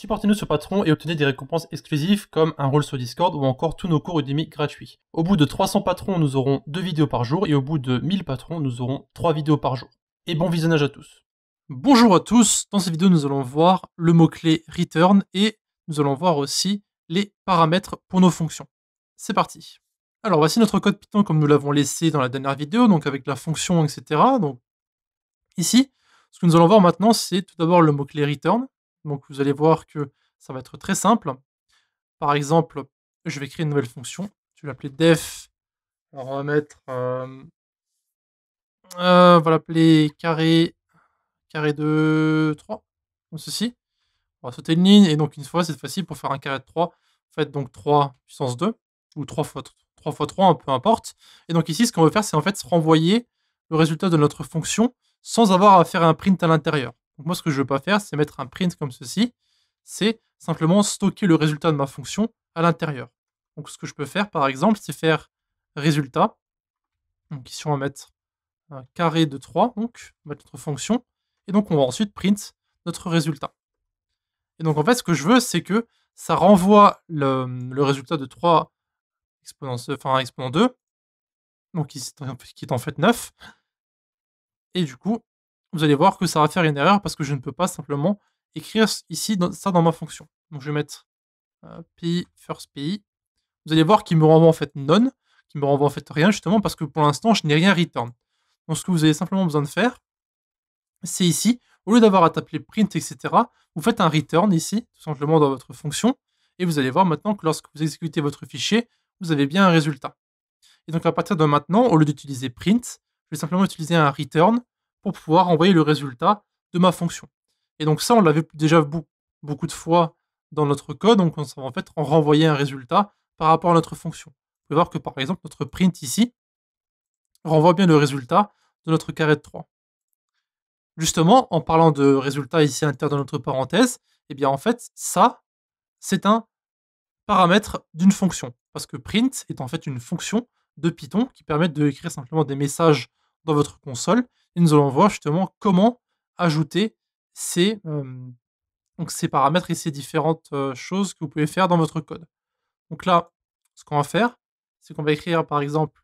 Supportez-nous sur Patreon et obtenez des récompenses exclusives comme un rôle sur Discord ou encore tous nos cours Udemy gratuits. Au bout de 300 patrons, nous aurons 2 vidéos par jour et au bout de 1000 patrons, nous aurons 3 vidéos par jour. Et bon visionnage à tous. Bonjour à tous, dans cette vidéo nous allons voir le mot-clé return et nous allons voir aussi les paramètres pour nos fonctions. C'est parti. Alors voici notre code Python comme nous l'avons laissé dans la dernière vidéo, donc avec la fonction, etc. Donc ici, ce que nous allons voir maintenant, c'est tout d'abord le mot-clé return, donc vous allez voir que ça va être très simple. Par exemple, je vais créer une nouvelle fonction. Je vais l'appeler def. on va mettre... Euh, euh, on va l'appeler carré, carré de 3, comme ceci. On va sauter une ligne, et donc une fois, cette fois-ci, pour faire un carré de 3, faites donc 3 puissance 2, ou 3 fois 3, fois 3 hein, peu importe. Et donc ici, ce qu'on veut faire, c'est en fait se renvoyer le résultat de notre fonction sans avoir à faire un print à l'intérieur. Donc moi, ce que je veux pas faire, c'est mettre un print comme ceci. C'est simplement stocker le résultat de ma fonction à l'intérieur. Donc ce que je peux faire, par exemple, c'est faire résultat. Donc ici, on va mettre un carré de 3, donc mettre notre fonction. Et donc, on va ensuite print notre résultat. Et donc, en fait, ce que je veux, c'est que ça renvoie le, résultat de 3 exponent, enfin, exponent 2, donc qui est en fait 9. Et du coup, vous allez voir que ça va faire une erreur parce que je ne peux pas simplement écrire ici ça dans ma fonction. Donc je vais mettre euh, pi first pi. Vous allez voir qu'il me renvoie en fait none, qu'il me renvoie en fait rien justement parce que pour l'instant je n'ai rien return. Donc ce que vous avez simplement besoin de faire, c'est ici, au lieu d'avoir à taper print, etc., vous faites un return ici, tout simplement dans votre fonction, et vous allez voir maintenant que lorsque vous exécutez votre fichier, vous avez bien un résultat. Et donc à partir de maintenant, au lieu d'utiliser print, je vais simplement utiliser un return pour pouvoir envoyer le résultat de ma fonction. Et donc ça, on l'avait déjà beaucoup de fois dans notre code, donc on va en fait en renvoyer un résultat par rapport à notre fonction. Vous pouvez voir que par exemple notre print ici renvoie bien le résultat de notre carré de 3. Justement, en parlant de résultat ici à l'intérieur de notre parenthèse, eh bien en fait ça, c'est un paramètre d'une fonction, parce que print est en fait une fonction de Python qui permet de écrire simplement des messages dans votre console et nous allons voir justement comment ajouter ces, euh, donc ces paramètres et ces différentes euh, choses que vous pouvez faire dans votre code. Donc là, ce qu'on va faire, c'est qu'on va écrire par exemple,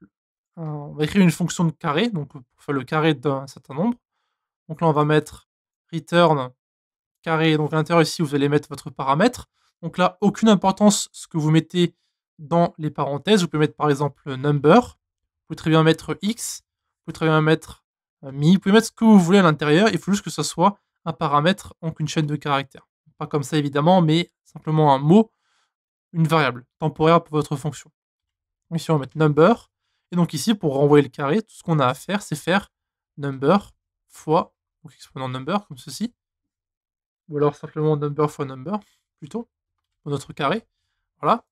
on va écrire une fonction de carré, donc pour faire le carré d'un certain nombre. Donc là, on va mettre return carré, donc à l'intérieur ici, vous allez mettre votre paramètre. Donc là, aucune importance ce que vous mettez dans les parenthèses. Vous pouvez mettre par exemple number, vous pouvez très bien mettre x, vous pouvez très bien mettre vous euh, pouvez mettre ce que vous voulez à l'intérieur, il faut juste que ce soit un paramètre, donc une chaîne de caractères. Pas comme ça évidemment, mais simplement un mot, une variable temporaire pour votre fonction. Ici on va mettre number, et donc ici pour renvoyer le carré, tout ce qu'on a à faire c'est faire number fois, donc exponent number comme ceci, ou alors simplement number fois number, plutôt, pour notre carré. Voilà.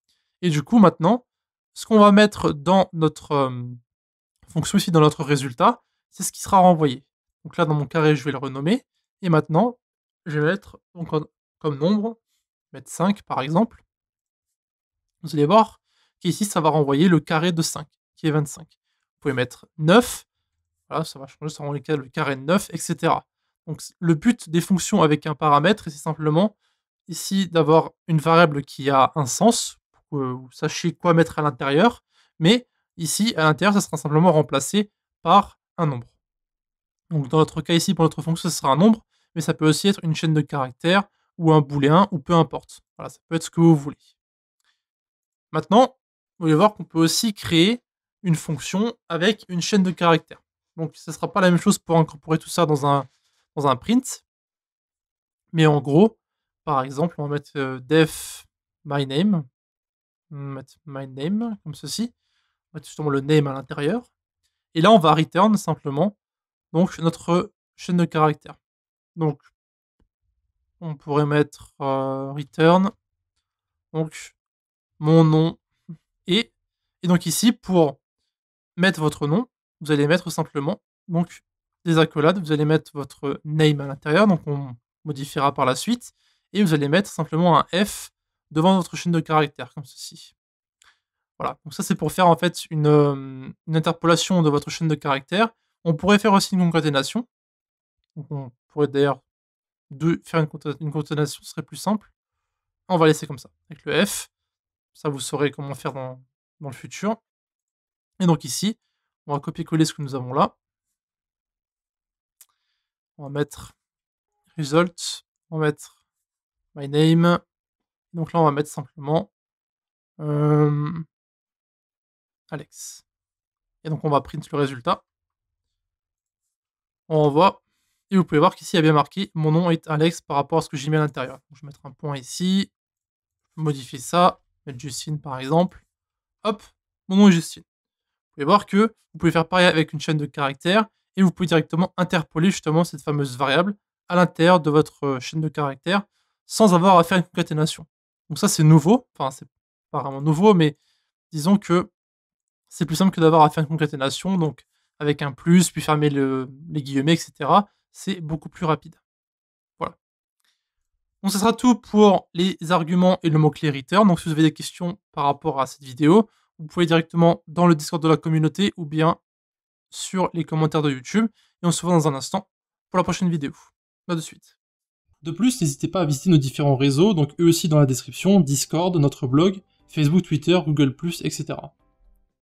Et du coup maintenant, ce qu'on va mettre dans notre euh, fonction ici, dans notre résultat, c'est ce qui sera renvoyé. Donc là, dans mon carré, je vais le renommer. Et maintenant, je vais mettre comme nombre, mettre 5 par exemple. Vous allez voir qu'ici, ça va renvoyer le carré de 5, qui est 25. Vous pouvez mettre 9. Voilà, ça va changer, ça rend le carré de 9, etc. Donc le but des fonctions avec un paramètre, c'est simplement ici d'avoir une variable qui a un sens, pour que vous sachiez quoi mettre à l'intérieur, mais ici, à l'intérieur, ça sera simplement remplacé par un nombre. Donc dans notre cas ici, pour notre fonction, ce sera un nombre, mais ça peut aussi être une chaîne de caractères ou un booléen ou peu importe. Voilà, ça peut être ce que vous voulez. Maintenant, vous allez voir qu'on peut aussi créer une fonction avec une chaîne de caractères. Donc ce ne sera pas la même chose pour incorporer tout ça dans un, dans un print. Mais en gros, par exemple, on va mettre euh, def my name. my name comme ceci. On va mettre justement le name à l'intérieur. Et là, on va return simplement donc notre chaîne de caractères. Donc, on pourrait mettre euh, return, donc mon nom et, et donc ici, pour mettre votre nom, vous allez mettre simplement donc des accolades, vous allez mettre votre name à l'intérieur, donc on modifiera par la suite, et vous allez mettre simplement un F devant votre chaîne de caractères, comme ceci. Voilà, donc ça c'est pour faire en fait une, interpolation de votre chaîne de caractères. On pourrait faire aussi une concaténation. on pourrait d'ailleurs faire une, une concaténation, ce serait plus simple. On va laisser comme ça, avec le F. Ça vous saurez comment faire dans, le futur. Et donc ici, on va copier-coller ce que nous avons là. On va mettre result, on va mettre my name. Donc là, on va mettre simplement Alex. Et donc on va print le résultat. On envoie. Et vous pouvez voir qu'ici il y a bien marqué mon nom est Alex par rapport à ce que j'ai mis à l'intérieur. Je vais mettre un point ici. Modifier ça. Mettre Justine par exemple. Hop, mon nom est Justine. Vous pouvez voir que vous pouvez faire pareil avec une chaîne de caractères et vous pouvez directement interpoler justement cette fameuse variable à l'intérieur de votre euh, chaîne de caractères sans avoir à faire une concaténation. Donc ça c'est nouveau, enfin c'est pas vraiment nouveau, mais disons que c'est plus simple que d'avoir à faire une concaténation, donc avec un plus, puis fermer les guillemets, etc. C'est beaucoup plus rapide. Voilà. Donc ce sera tout pour les arguments et le mot-clé return. Donc si vous avez des questions par rapport à cette vidéo, vous pouvez directement dans le Discord de la communauté ou bien sur les commentaires de YouTube. Et on se voit dans un instant pour la prochaine vidéo. A de suite. De plus, n'hésitez pas à visiter nos différents réseaux, donc eux aussi dans la description, Discord, notre blog, Facebook, Twitter, Google+, etc.